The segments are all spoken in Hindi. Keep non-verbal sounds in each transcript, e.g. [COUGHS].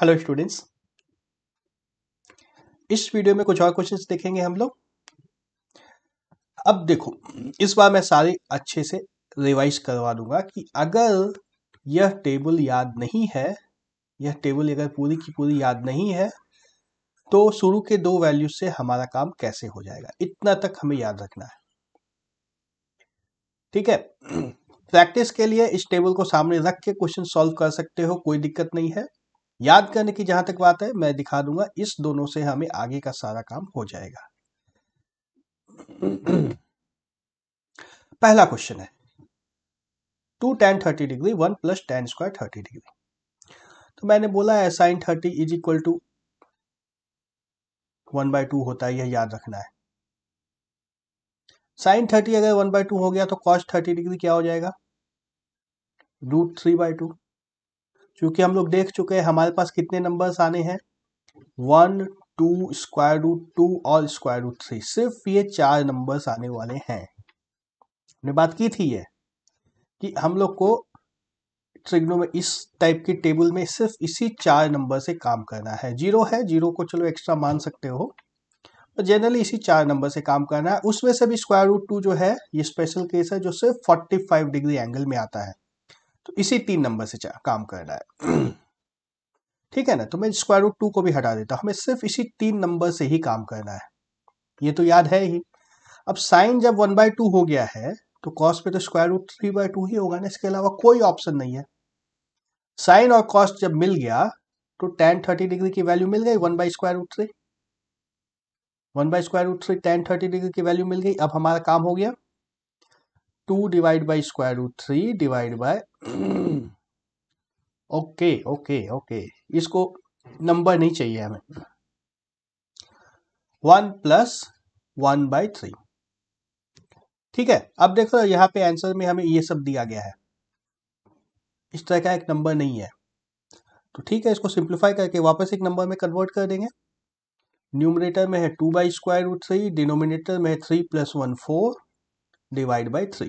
हेलो स्टूडेंट्स इस वीडियो में कुछ और क्वेश्चंस देखेंगे हम लोग अब देखो इस बार मैं सारे अच्छे से रिवाइज करवा दूंगा कि अगर यह टेबल याद नहीं है यह टेबल अगर पूरी की पूरी याद नहीं है तो शुरू के दो वैल्यू से हमारा काम कैसे हो जाएगा इतना तक हमें याद रखना है ठीक है प्रैक्टिस [CLEARS THROAT] के लिए इस टेबल को सामने रख के क्वेश्चन सॉल्व कर सकते हो कोई दिक्कत नहीं है याद करने की जहां तक बात है मैं दिखा दूंगा इस दोनों से हमें आगे का सारा काम हो जाएगा पहला क्वेश्चन है two tan thirty degree one plus tan square thirty degree तो मैंने बोला है sine thirty is equal to one by two होता है यह याद रखना है साइन थर्टी अगर वन बाय टू हो गया तो कॉस्ट थर्टी डिग्री क्या हो जाएगा रूट थ्री बाय टू क्योंकि हम लोग देख चुके हैं हमारे पास कितने नंबर्स आने हैं one two square root two और स्क्वायर रूट थ्री सिर्फ ये चार नंबर्स आने वाले हैं हमने बात की थी ये कि हम लोग को ट्रिग्नो में इस टाइप की टेबल में सिर्फ इसी चार नंबर से काम करना है जीरो है जीरो को चलो एक्स्ट्रा मान सकते हो पर जनरली इसी चार नंबर से काम करना है उसमें से भी स्क्वायर रूट टू जो है ये स्पेशल केस है जो सिर्फ 45 डिग्री एंगल में आता है तो इसी तीन नंबर से काम करना है [CLEARS THROAT] ठीक है ना तो मैं स्क्वायर रूट टू को भी हटा देता हूं हमें सिर्फ इसी तीन नंबर से ही काम करना है ये तो याद है ही अब साइन जब वन बाय टू हो गया है तो कॉस पे तो square root three by two ही होगा ना इसके अलावा कोई ऑप्शन नहीं है साइन और कॉस जब मिल गया तो टेन थर्टी डिग्री की वैल्यू मिल गई one by square root three one by square root three tan thirty degree की वैल्यू मिल गई अब हमारा काम हो गया two divide by square root three divide by [CLEARS THROAT] okay okay okay इसको नंबर नहीं चाहिए हमें one plus one by three ठीक है अब देखो यहाँ पे आंसर में हमें ये सब दिया गया है इस तरह का एक नंबर नहीं है तो ठीक है इसको सिंप्लीफाई करके वापस एक नंबर में कन्वर्ट कर देंगे न्यूमरेटर में है two by square root three denominator में है three plus one four divide by three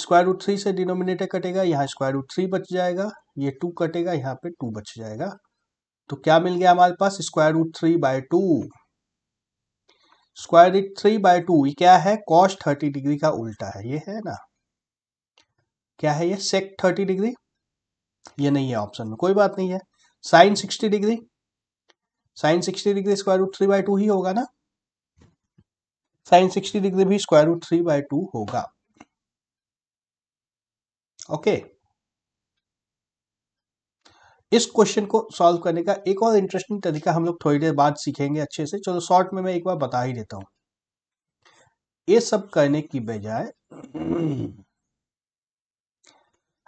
square root three से डिनोमिनेटर कटेगा यहाँ स्क्वायर रूट थ्री बच जाएगा ये टू कटेगा यहाँ पे टू बच जाएगा तो क्या मिल गया हमारे पास square root three by two square root three by two ये क्या है कॉस थर्टी डिग्री का उल्टा है ये है ना क्या है ये सेक थर्टी डिग्री ये नहीं है ऑप्शन में कोई बात नहीं है sine sixty degree sine sixty degree square root three by two ही होगा ना साइन सिक्सटी डिग्री भी square root three by two होगा ओके इस क्वेश्चन को सॉल्व करने का एक और इंटरेस्टिंग तरीका हम लोग थोड़ी देर बाद सीखेंगे अच्छे से चलो शॉर्ट में मैं एक बार बता ही देता हूं ये सब करने की बजाय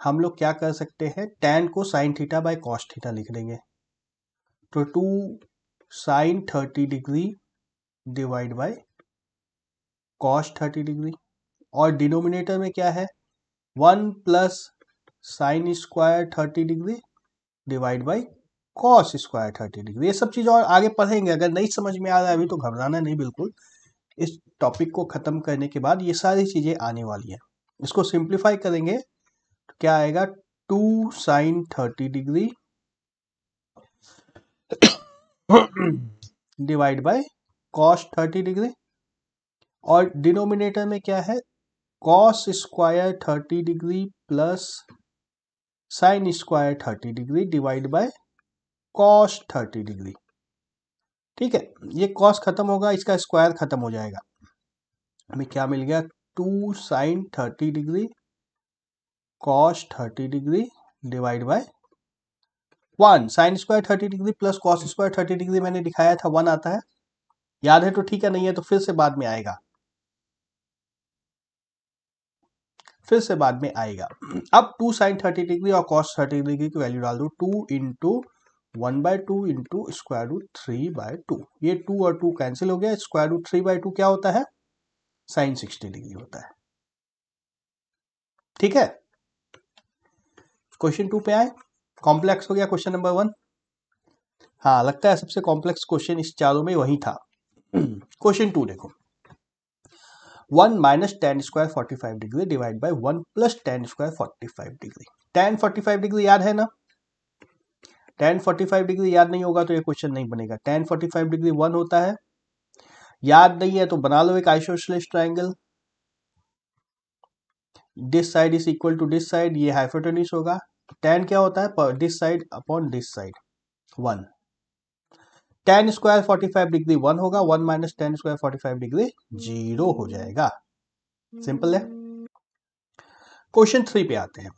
हम लोग क्या कर सकते हैं टेन को sine theta by cos theta लिख देंगे तो two sine thirty degree divide by cos thirty degree और डिनोमिनेटर में क्या है one plus sine square thirty degree divide by cos square thirty degree ये सब चीज़ और आगे पढ़ेंगे अगर नहीं समझ में आ रहा है अभी तो घबराना नहीं बिल्कुल इस टॉपिक को ख़त्म करने के बाद ये सारी चीज़ें आने वाली हैं इसको सिंप्लीफाई करेंगे तो क्या आएगा two sine thirty degree [COUGHS] divide by cos thirty degree और डिनोमिनेटर में क्या है cos square thirty degree plus sine square thirty degree divide by cos thirty degree ठीक है ये कॉस खत्म होगा इसका स्क्वायर खत्म हो जाएगा हमें क्या मिल गया two sine thirty degree cos thirty degree divide by one sine square thirty degree plus cos square thirty degree मैंने दिखाया था वन आता है याद है तो ठीक है नहीं है तो फिर से बाद में आएगा फिर से बाद में आएगा अब टू साइन थर्टी डिग्री और कॉस थर्टी डिग्री की वैल्यू डाल दो two into one by two into square root three by two ये टू और टू कैंसिल हो गया square root three by two क्या होता है साइन सिक्सटी डिग्री होता है ठीक है क्वेश्चन टू पे आए कॉम्प्लेक्स हो गया क्वेश्चन नंबर वन हाँ लगता है सबसे कॉम्प्लेक्स क्वेश्चन इस चारों में वही था क्वेश्चन [CLEARS THROAT] टू देखो one minus tan square forty five degree divide by one plus tan square forty five degree tan forty five degree याद है ना टेन फोर्टी फाइव डिग्री याद नहीं होगा तो ये क्वेश्चन नहीं बनेगा tan forty five degree one होता है याद नहीं है तो बना लो एक isosceles triangle this side is equal to this side ये हाइफोटेनिस होगा टेन क्या होता है this side upon this side one tan square forty five degree one होगा one minus tan square forty five degree zero हो जाएगा सिंपल है क्वेश्चन थ्री पे आते हैं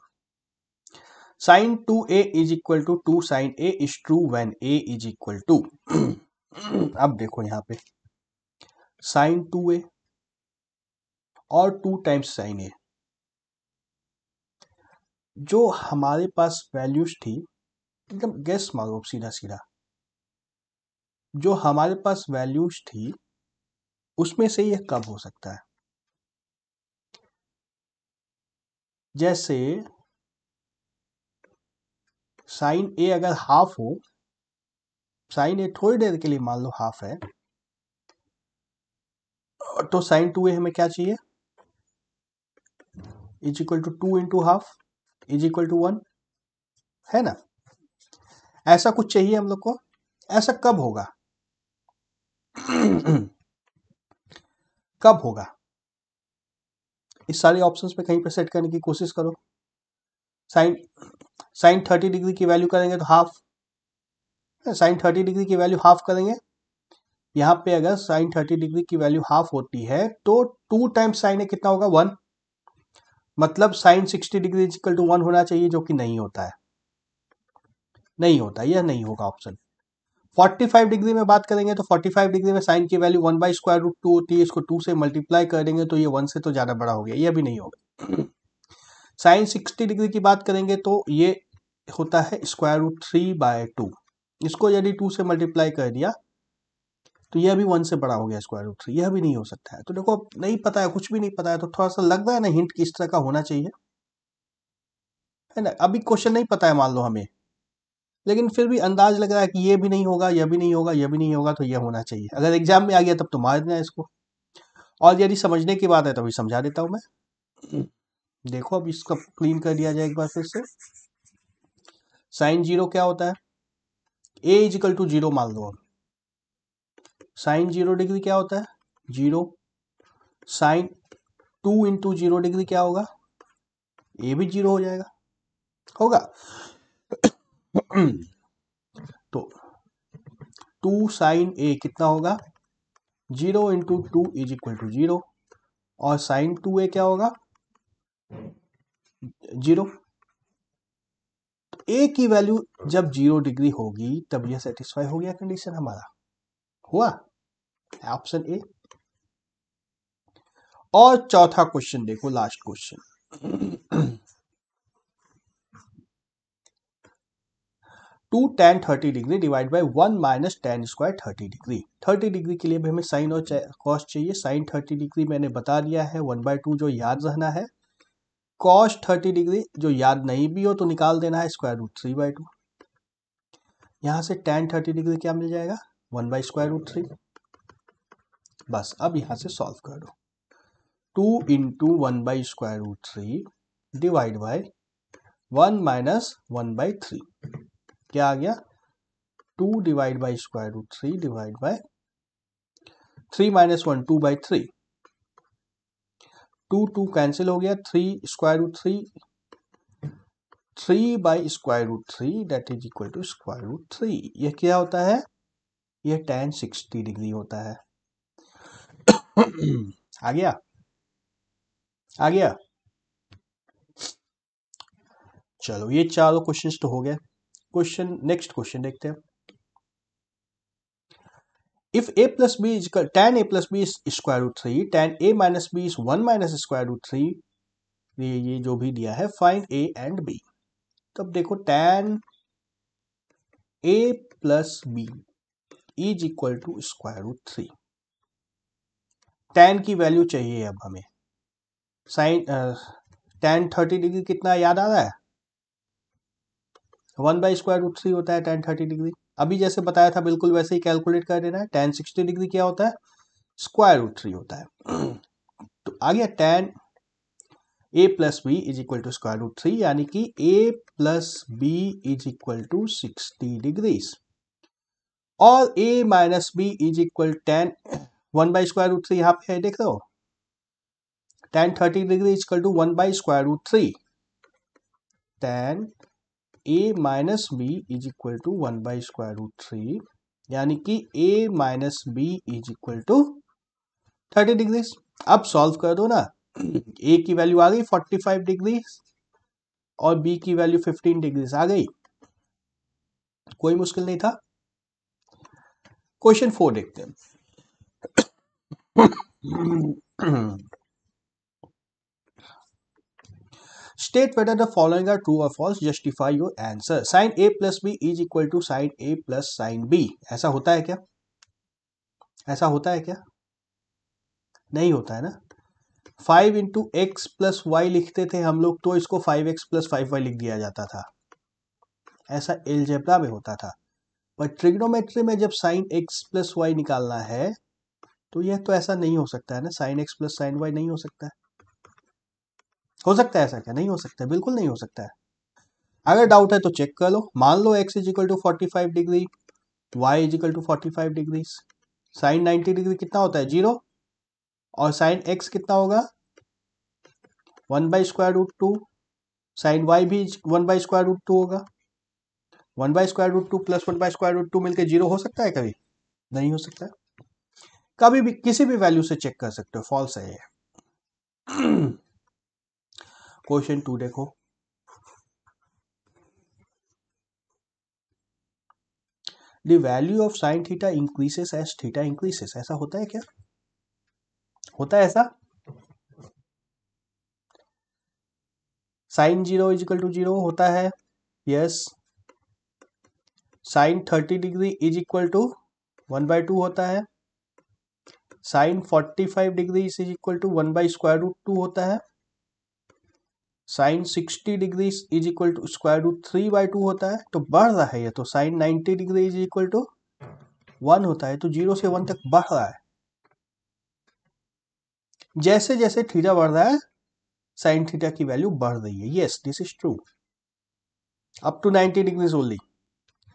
sine two A is equal to to sine A is true when A is equal to अब देखो यहां पे साइन टू ए और टू टाइम्स साइन ए जो हमारे पास वैल्यूज थी एकदम गेस मारो सीधा सीधा जो हमारे पास वैल्यूज थी उसमें से यह कब हो सकता है जैसे साइन ए अगर हाफ हो साइन ए थोड़ी देर के लिए मान लो हाफ है तो साइन टू ए हमें क्या चाहिए is equal to two into half is equal to one है ना ऐसा कुछ चाहिए हम लोग को ऐसा कब होगा [CLEARS THROAT] कब होगा इस सारे ऑप्शंस पे कहीं पे सेट करने की कोशिश करो साइन साइन थर्टी डिग्री की वैल्यू करेंगे तो हाफ साइन थर्टी डिग्री की वैल्यू हाफ करेंगे यहां पे अगर साइन थर्टी डिग्री की वैल्यू हाफ होती है तो टू टाइम्स साइन है कितना होगा वन मतलब sine sixty degree is equal to one होना चाहिए जो कि नहीं होता है नहीं होता यह नहीं होगा ऑप्शन 45 डिग्री में बात करेंगे तो 45 डिग्री में साइन की value one by square root two होती है इसको टू से मल्टीप्लाई करेंगे तो ये वन से तो ज़्यादा बड़ा हो गया ये भी नहीं होगा साइन [CLEARS THROAT] 60 डिग्री की बात करेंगे तो ये होता है square root three by two इसको यदि टू से मल्टीप्लाई कर दिया तो यह भी वन से बड़ा हो गया स्क्वायर रूट थ्री यह भी नहीं हो सकता है तो देखो नहीं पता है कुछ भी नहीं पता है तो थोड़ा सा लग रहा है ना हिंट किस तरह का होना चाहिए है ना अभी क्वेश्चन नहीं पता है मान लो हमें लेकिन फिर भी अंदाज लग रहा है कि ये भी नहीं होगा यह भी नहीं होगा यह भी नहीं होगा तो यह होना चाहिए अगर एग्जाम में आ गया तब तो मार देना इसको और यदि समझने की बात है तभी अभी समझा देता हूँ मैं हम्म। देखो अब इसको क्लीन कर दिया जाए एक बार फिर से साइन जीरो क्या होता है ए इजिकल टू जीरो मान लो साइन जीरो डिग्री क्या होता है zero sine two into zero degree क्या होगा ए भी जीरो हो जाएगा होगा तो टू साइन ए कितना होगा zero into two is equal to zero और साइन टू ए क्या होगा जीरो ए की वैल्यू जब जीरो डिग्री होगी तब यह सेटिस्फाई हो गया कंडीशन हमारा हुआ ऑप्शन ए और चौथा क्वेश्चन देखो last question two tan thirty degree divide by one minus tan square thirty degree thirty degree के लिए भी हमें साइन और कॉस चाहिए साइन थर्टी डिग्री मैंने बता दिया है वन बाई टू जो याद रहना है कॉस थर्टी डिग्री जो याद नहीं भी हो तो निकाल देना है square root three by two यहाँ से टेन थर्टी डिग्री क्या मिल जाएगा one by square root three बस अब यहाँ से सॉल्व कर दो two into one by square root three divide by one minus one by three क्या आ गया two divide by square root three divide by three minus one two by three two two cancel हो गया three square root three three by square root three that is equal to square root three यह क्या होता है यह टेन सिक्सटी डिग्री होता है आ गया आ गया चलो ये चारों क्वेश्चंस तो हो गए क्वेश्चन नेक्स्ट क्वेश्चन देखते हैं if a plus b is equal tan a plus b is square root 3 tan a minus b is 1 minus square root ये ये जो भी दिया है फाइंड a एंड b तब देखो tan a plus B is equal to square root three tan की वैल्यू चाहिए अब हमें साइन टेन थर्टी डिग्री कितना याद आ रहा है one by square root three होता है टेन थर्टी डिग्री अभी जैसे बताया था बिल्कुल वैसे ही कैलकुलेट कर देना है टेन सिक्सटी डिग्री क्या होता है स्क्वायर रूट थ्री होता है [CLEARS THROAT] तो आ गया tan A plus B is equal to square root three यानी कि A plus B is equal to sixty degrees और A minus B is equal tan one by square root three यहाँ पे है देख रहे हो tan thirty degree is equal to one by square root three tan A minus B is equal to one by square root three यानी कि A minus B is equal to thirty degree अब सॉल्व कर दो ना ए की वैल्यू आ गई फोर्टी फाइव डिग्री और बी की वैल्यू फिफ्टीन डिग्री आ गई कोई मुश्किल नहीं था क्वेश्चन फोर देखते हैं State whether the following are true or false. Justify your answer. Sine A plus B is equal to sine A plus sine B. ऐसा होता है क्या ऐसा होता है क्या नहीं होता है ना five into X plus Y लिखते थे हम लोग तो इसको five X plus five Y लिख दिया जाता था ऐसा एलजेब्रा में होता था पर ट्रिग्नोमेट्री में जब साइन एक्स प्लस वाई निकालना है तो यह तो ऐसा नहीं हो सकता है ना sine X plus sine Y नहीं हो सकता है हो सकता है ऐसा क्या नहीं हो सकता है बिल्कुल नहीं हो सकता है अगर डाउट है तो चेक कर लो मान लो X is equal to forty five degree Y is equal to forty five degree sine ninety degree कितना होता है जीरो और साइन एक्स कितना होगा one by square root two sine Y भी one by square root two होगा one by square root two plus one by square root two मिलकर जीरो हो सकता है कभी नहीं हो सकता कभी भी किसी भी वैल्यू से चेक कर सकते हो फॉल्स है ये [CLEARS THROAT] क्वेश्चन टू देखो the value of sine theta increases as theta increases ऐसा होता है क्या होता है ऐसा sine zero is equal to zero होता है yes sine thirty degree is equal to one by two होता है sine forty five degree is equal to one by square root two होता है sine sixty degree is equal to square root three by two होता है तो बढ़ रहा है ये तो sine ninety degree is equal to one होता है तो जीरो से वन तक बढ़ रहा है जैसे जैसे थीटा बढ़ रहा है साइन थीटा की वैल्यू बढ़ रही है yes this is true up to ninety degrees only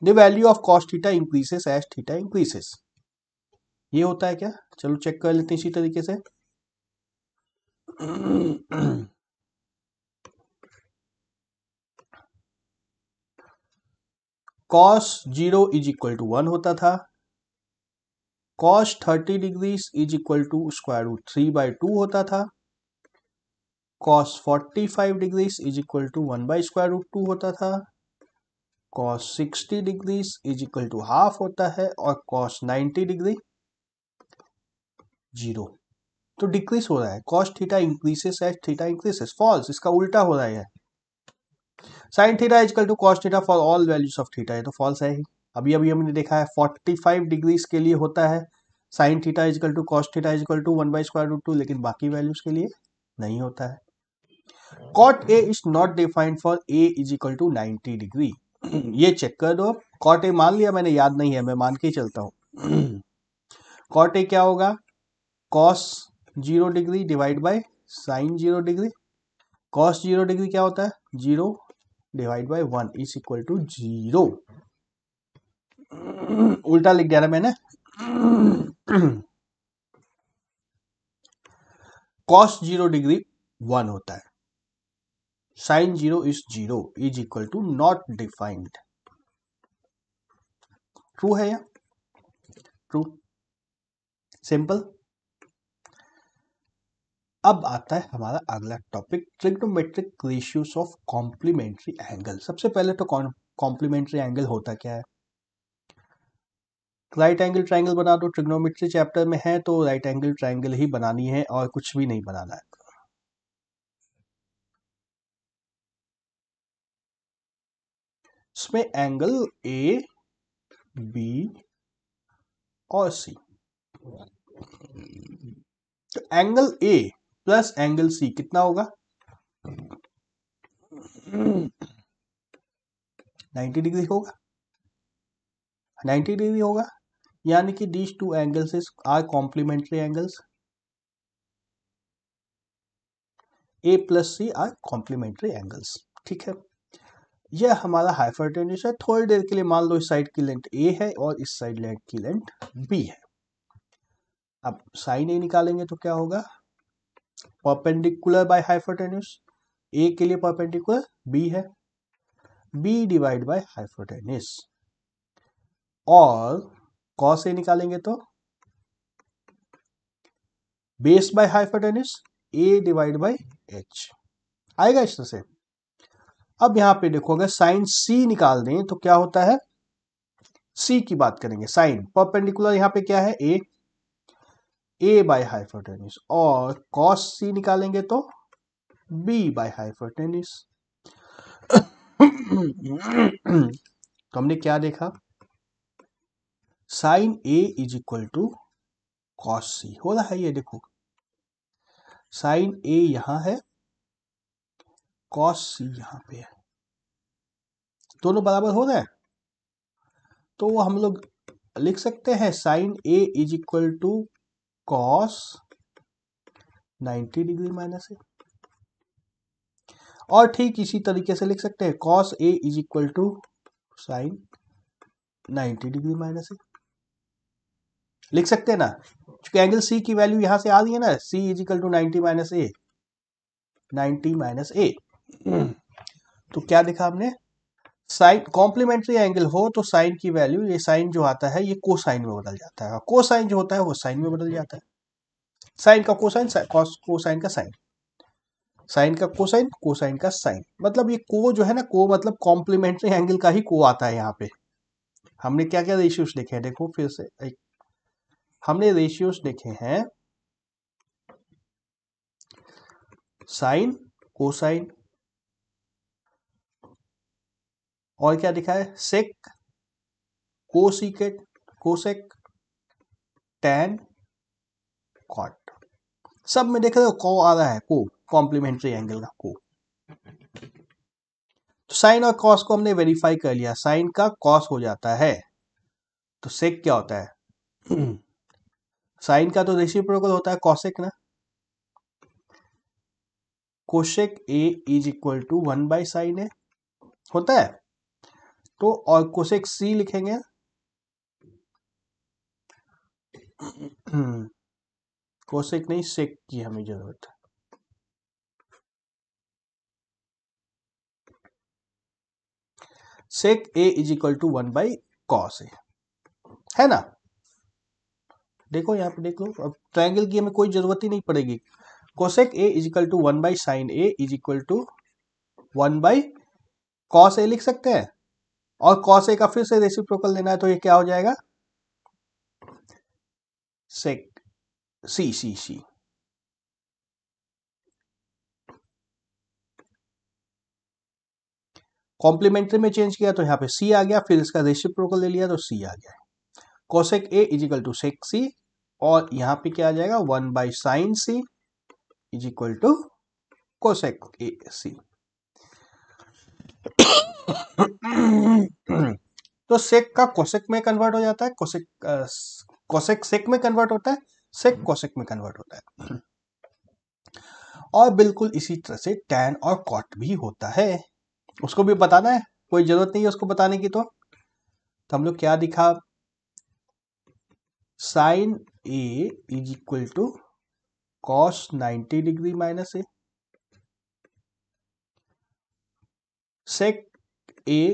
the value of cos theta increases as theta increases ये होता है क्या चलो चेक कर लेते हैं इसी तरीके से cos zero is equal to one होता था cos thirty degrees is equal to square root three by two होता था cos forty five degrees is equal to one by square root two होता था cos sixty degrees is equal to half होता है और कॉस नाइन्टी डिग्री जीरो तो डिक्रीज हो रहा है cos theta increases as theta increases false इसका उल्टा हो रहा है sine theta is equal to cos theta for all values of theta ये तो फॉल्स है ही अभी अभी हमने देखा है 45 डिग्रीज के लिए होता है sine theta is equal to cos theta is equal to one by square root two लेकिन बाकी वैल्यूज के लिए नहीं होता है cot A is not defined for A is equal to ninety degree ये चेक कर दो कॉट ए मान लिया मैंने याद नहीं है मैं मान के ही चलता हूं [CLEARS THROAT] कॉट ए क्या होगा cos zero degree divide by sine zero degree cos zero degree क्या होता है zero divide by one is equal to zero उल्टा लिख दिया ना मैंने कॉस जीरो डिग्री वन होता है sine zero is zero is equal to not defined true है या ट्रू सिंपल अब आता है हमारा अगला topic trigonometric ratios of complementary angle सबसे पहले तो कॉम्प्लीमेंट्री एंगल होता क्या है राइट एंगल ट्राइंगल बना दो ट्रिग्नोमेट्री चैप्टर में है तो राइट एंगल ट्राइंगल ही बनानी है और कुछ भी नहीं बनाना है इसमें एंगल ए बी और सी तो angle A plus angle C कितना होगा 90 डिग्री होगा 90 डिग्री होगा यानी कि these two angles are complementary angles A plus C are complementary angles ठीक है यह हमारा हाइफरटेन्यूस है थोड़ी देर के लिए मान लो इस साइड की लेंथ ए है और इस साइड लेंथ की लेंथ बी है अब साइन ए निकालेंगे तो क्या होगा परपेंडिकुलर बाय हाइफोटेन्यूस ए के लिए परपेंडिकुलर बी है बी डिवाइड बाय हाइफोटेनिस और कॉस ए निकालेंगे तो base by hypotenuse A divide by H आएगा इस तरह से अब यहां पे देखो अगर साइन सी निकाल दें तो क्या होता है सी की बात करेंगे साइन परपेंडिकुलर यहां पे क्या है ए ए बाय हाइपोटेनिस और कॉस सी निकालेंगे तो बी बाय हाइपोटेनिस तो हमने क्या देखा sine A is equal to cos C हो रहा है ये देखो साइन ए यहां है कॉस सी यहां पे है दोनों बराबर हो रहे हैं तो हम लोग लिख सकते हैं sine A is equal to cos 90 degree minus A और ठीक इसी तरीके से लिख सकते हैं cos A is equal to sine 90 degree minus A लिख सकते हैं ना क्योंकि एंगल सी की वैल्यू यहां से आ रही है ना C is equal to ninety minus A ninety minus A hmm. तो क्या देखा हमने साइन कॉम्प्लीमेंट्री एंगल हो तो साइन की वैल्यू ये साइन जो आता है ये कोसाइन में बदल जाता है कोसाइन जो होता है वो साइन में बदल जाता है साइन का कोसाइन कोसाइन का साइन साइन का कोसाइन कोसाइन का साइन मतलब ये को जो है ना को मतलब कॉम्प्लीमेंट्री एंगल का ही को आता है यहाँ पे हमने क्या क्या रेशियोज देखे हैं देखो फिर से एक हमने रेशियोज देखे हैं साइन कोसाइन और क्या लिखा है sec cosecant cosec tan cot सब में देख रहे हो को आ रहा है को कॉम्प्लीमेंट्री एंगल का को तो साइन और कॉस को हमने वेरीफाई कर लिया साइन का कॉस हो जाता है तो सेक क्या होता है साइन [CLEARS THROAT] का तो रेसिप्रोकल होता है कॉसेक ना cosec A is equal to one by sine A होता है तो और कोशेक सी लिखेंगे कोशेक नहीं सेक की हमें जरूरत है sec A is equal to one by cos A है ना देखो यहां पे देखो अब ट्रायंगल की हमें कोई जरूरत ही नहीं पड़ेगी cosec A is equal to one by sine A is equal to one by cos A लिख सकते हैं और कॉस ए का फिर से रेसिप्रोकल लेना है तो ये क्या हो जाएगा सेक सी सी सी कॉम्प्लीमेंट्री में चेंज किया तो यहां पे सी आ गया फिर इसका रेसिप्रोकल ले लिया तो सी आ गया cosec A is equal to sec C और यहां पे क्या आ जाएगा one by sine C is equal to cosec A C तो सेक का कोसेक में कन्वर्ट हो जाता है कोसेक कोसेक सेक में कन्वर्ट होता है सेक कोसेक में कन्वर्ट होता है और बिल्कुल इसी तरह से टैन और कॉट भी होता है उसको भी बताना है कोई जरूरत नहीं है उसको बताने की तो, तो हम लोग क्या दिखा sine A is equal to cos ninety degree minus A sec A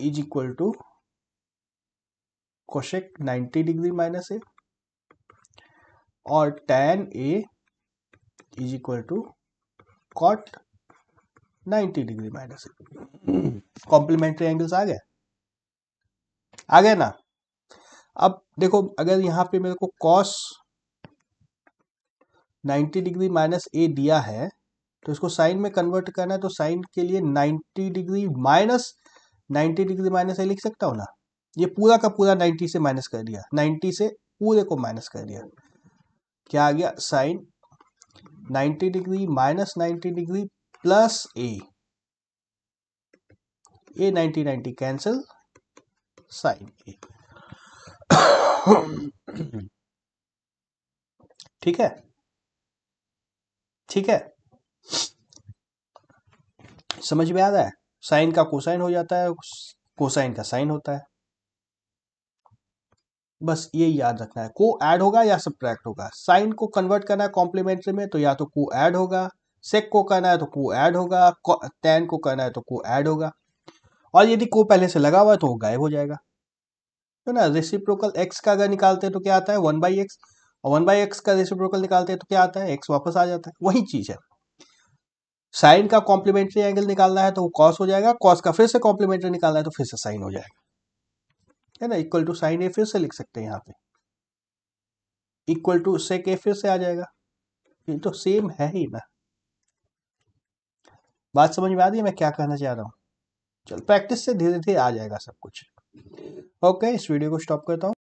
is equal to cosec 90 degree minus A और tan A is equal to cot 90 degree minus A complementary angles आ गया आ गया ना अब देखो अगर यहां पे मेरे को कॉस 90 डिग्री माइनस ए दिया है तो इसको साइन में कन्वर्ट करना है तो साइन के लिए 90 डिग्री माइनस 90 डिग्री माइनस लिख सकता हूँ ना ये पूरा का पूरा 90 से माइनस कर दिया 90 से पूरे को माइनस कर दिया क्या आ गया sine 90 degree minus 90 degree plus A A 90 90 cancel sine A [COUGHS] ठीक है ठीक है समझ में आ रहा है साइन का कोसाइन हो जाता है कोसाइन का साइन होता है बस ये याद रखना है को ऐड होगा या सब्ट्रैक्ट होगा साइन को कन्वर्ट करना है कॉम्प्लीमेंट्री में तो या तो को ऐड होगा सेक को करना है तो को ऐड होगा टेन को करना है तो को ऐड होगा और यदि को पहले से लगा हुआ है तो वो गायब हो जाएगा तो ना रेसिप्रोकल एक्स का अगर निकालते हैं तो क्या आता है वन बाई एक्स और वन बाई एक्स का रेसिप्रोकल निकालते हैं तो क्या आता है एक्स वापस आ जाता है वही चीज़ है साइन का कॉम्प्लीमेंट्री एंगल निकालना है तो वो कॉस हो जाएगा कॉस का फिर से कॉम्प्लीमेंट्री निकालना है तो फिर से साइन हो जाएगा है ना इक्वल टू साइन ए फिर से लिख सकते हैं यहाँ पे इक्वल टू सेक ए फिर से आ जाएगा ये तो सेम है ही ना बात समझ में आ रही है मैं क्या कहना चाह रहा हूँ चल प्रैक्टिस से धीरे धीरे आ जाएगा सब कुछ ओके इस वीडियो को स्टॉप करता हूँ